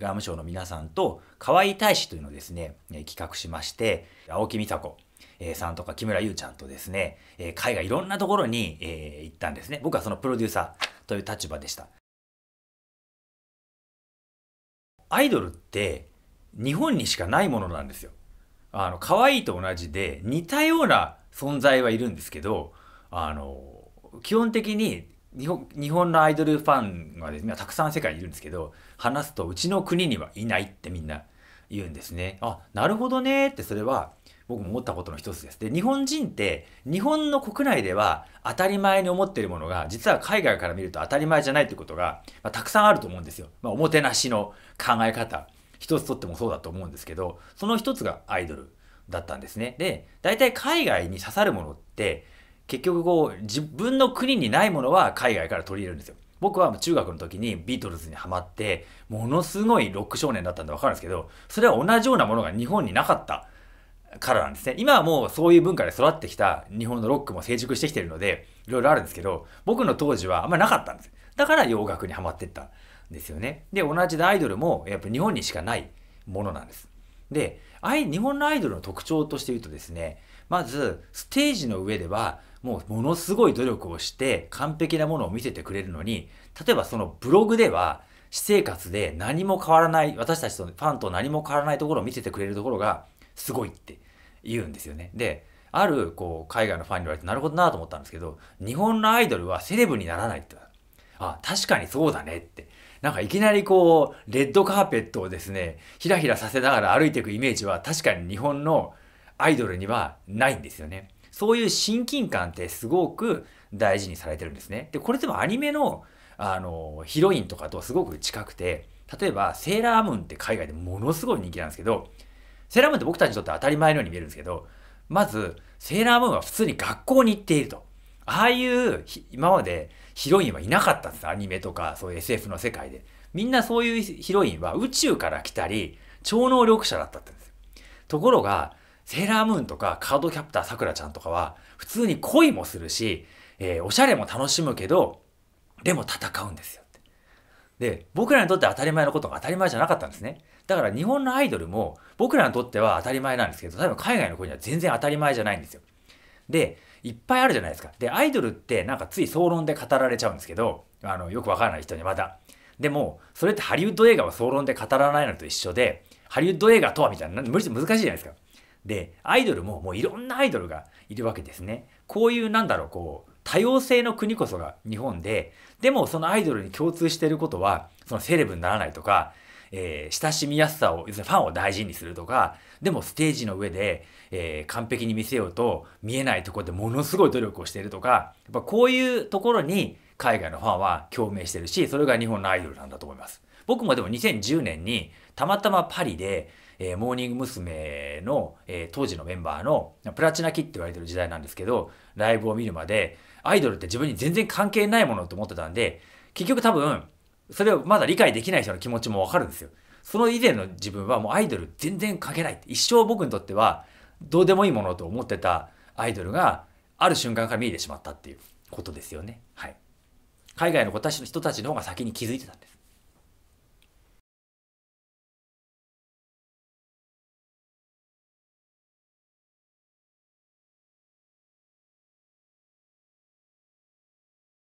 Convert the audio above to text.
外務省の皆さんと河合大使というのをですね、え企画しまして、青木美佐子、えさんとか木村優ちゃんとですね、え海外いろんなところに、え行ったんですね。僕はそのプロデューサーという立場でした。アイドルって日本にしかないものなんですよ。あの、可愛いと同じで似たような存在はいるんですけど、あの、基本的に日本日本のアイドルファンはですね、たくさん世界にいるんですけど、話すとうちの国にはいないってみんな言うんですね。あ、なるほどねってそれは僕も思ったことの一つです。で、日本人って日本の国内では当たり前に思ってるものが、実は海外から見ると当たり前じゃないってことが、まあ、たくさんあると思うんですよ。まあ、おもてなしの考え方。一つとってもそうだと思うんですけど、その一つがアイドルだったんですね。で、大体海外に刺さるものって、結局こう、自分の国にないものは海外から取り入れるんですよ。僕は中学の時にビートルズにハマって、ものすごいロック少年だったんでわかるんですけど、それは同じようなものが日本になかったからなんですね。今はもうそういう文化で育ってきた日本のロックも成熟してきてるので、いろいろあるんですけど、僕の当時はあんまりなかったんです。だから洋楽にハマってったんですよね。で、同じでアイドルもやっぱ日本にしかないものなんです。で、日本のアイドルの特徴として言うとですね、まず、ステージの上では、もうものすごい努力をして完璧なものを見せてくれるのに、例えばそのブログでは、私生活で何も変わらない、私たちとファンと何も変わらないところを見せてくれるところがすごいって言うんですよね。で、あるこう海外のファンに言われてなるほどなと思ったんですけど、日本のアイドルはセレブにならないって。あ、確かにそうだねって。なんかいきなりこう、レッドカーペットをですね、ひらひらさせながら歩いていくイメージは確かに日本のアイドルにはないんですよね。そういう親近感ってすごく大事にされてるんですね。で、これでもアニメの、あの、ヒロインとかとすごく近くて、例えば、セーラームーンって海外でものすごい人気なんですけど、セーラームーンって僕たちにとって当たり前のように見えるんですけど、まず、セーラームーンは普通に学校に行っていると。ああいう今までヒロインはいなかったんですアニメとかそういう SF の世界でみんなそういうヒロインは宇宙から来たり超能力者だったんですところがセーラームーンとかカードキャプターさくらちゃんとかは普通に恋もするし、えー、おしゃれも楽しむけどでも戦うんですよで、僕らにとって当たり前のことが当たり前じゃなかったんですね。だから日本のアイドルも僕らにとっては当たり前なんですけど、例えば海外の子には全然当たり前じゃないんですよ。でいっぱいあるじゃないですかでアイドルってなんかつい総論で語られちゃうんですけどあのよくわからない人にまたでもそれってハリウッド映画は総論で語らないのと一緒でハリウッド映画とはみたいな無理難しいじゃないですかでアイドルももういろんなアイドルがいるわけですねこういうなんだろうこう多様性の国こそが日本ででもそのアイドルに共通していることはそのセレブにならないとかえー、親しみやすさを、要するにファンを大事にするとか、でもステージの上で、えー、完璧に見せようと見えないところでものすごい努力をしているとか、やっぱこういうところに海外のファンは共鳴してるし、それが日本のアイドルなんだと思います。僕もでも2010年にたまたまパリで、えー、モーニング娘。の、えー、当時のメンバーのプラチナキって言われてる時代なんですけど、ライブを見るまで、アイドルって自分に全然関係ないものと思ってたんで、結局多分、それをまだ理解できない人の気持ちもわかるんですよ。その以前の自分はもうアイドル全然書けない。一生僕にとってはどうでもいいものと思ってたアイドルがある瞬間から見えてしまったっていうことですよね。はい。海外の子たちの人たちの方が先に気づいてたんです。